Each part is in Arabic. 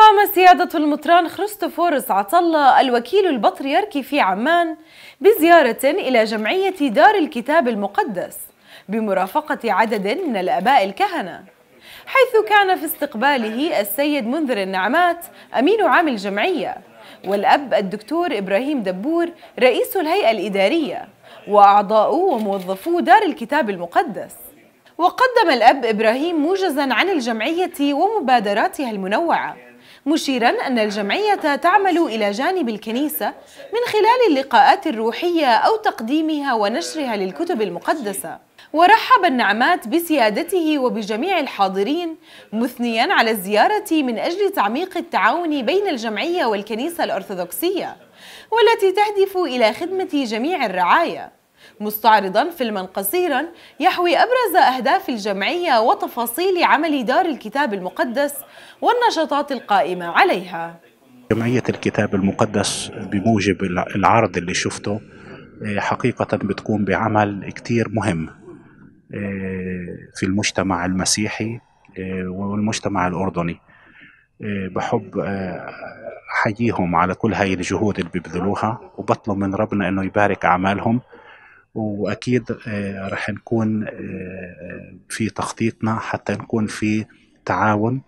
قام سيادة المطران خريستوفورس عطلة الوكيل البطريركي في عمان بزيارة إلى جمعية دار الكتاب المقدس بمرافقة عدد من الآباء الكهنة حيث كان في استقباله السيد منذر النعمات أمين عام الجمعية والأب الدكتور إبراهيم دبور رئيس الهيئة الإدارية وأعضاء وموظفو دار الكتاب المقدس وقدم الأب إبراهيم موجزاً عن الجمعية ومبادراتها المنوعة مشيرا أن الجمعية تعمل إلى جانب الكنيسة من خلال اللقاءات الروحية أو تقديمها ونشرها للكتب المقدسة ورحب النعمات بسيادته وبجميع الحاضرين مثنيا على الزيارة من أجل تعميق التعاون بين الجمعية والكنيسة الأرثوذكسية والتي تهدف إلى خدمة جميع الرعاية مستعرضا فيلما قصيرا يحوي أبرز أهداف الجمعية وتفاصيل عمل دار الكتاب المقدس والنشاطات القائمة عليها جمعية الكتاب المقدس بموجب العرض اللي شفته آه، حقيقة بتقوم بعمل كتير مهم آه، في المجتمع المسيحي آه، والمجتمع الأردني بحب أحييهم على كل هاي الجهود اللي ببذلوها وبطلب من ربنا أنه يبارك أعمالهم واكيد آه، رح نكون آه، آه، في تخطيطنا حتى نكون في تعاون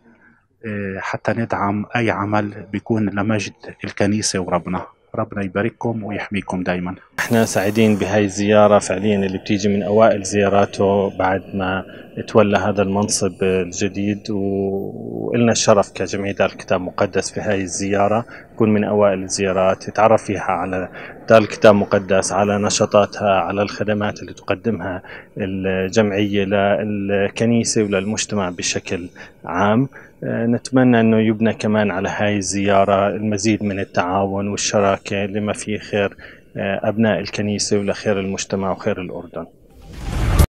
حتى ندعم اي عمل بيكون لمجد الكنيسه وربنا ربنا يبارككم ويحميكم دائما احنا سعيدين بهاي الزياره فعليا اللي بتيجي من اوائل زياراته بعد ما تولى هذا المنصب الجديد وإلنا الشرف كجمعية دار الكتاب المقدس في هاي الزيارة تكون من أوائل الزيارات يتعرف فيها على دار الكتاب المقدس على نشاطاتها على الخدمات اللي تقدمها الجمعية للكنيسة وللمجتمع بشكل عام آه، نتمنى أنه يبنى كمان على هاي الزيارة المزيد من التعاون والشراكة لما فيه خير آه، أبناء الكنيسة ولخير المجتمع وخير الأردن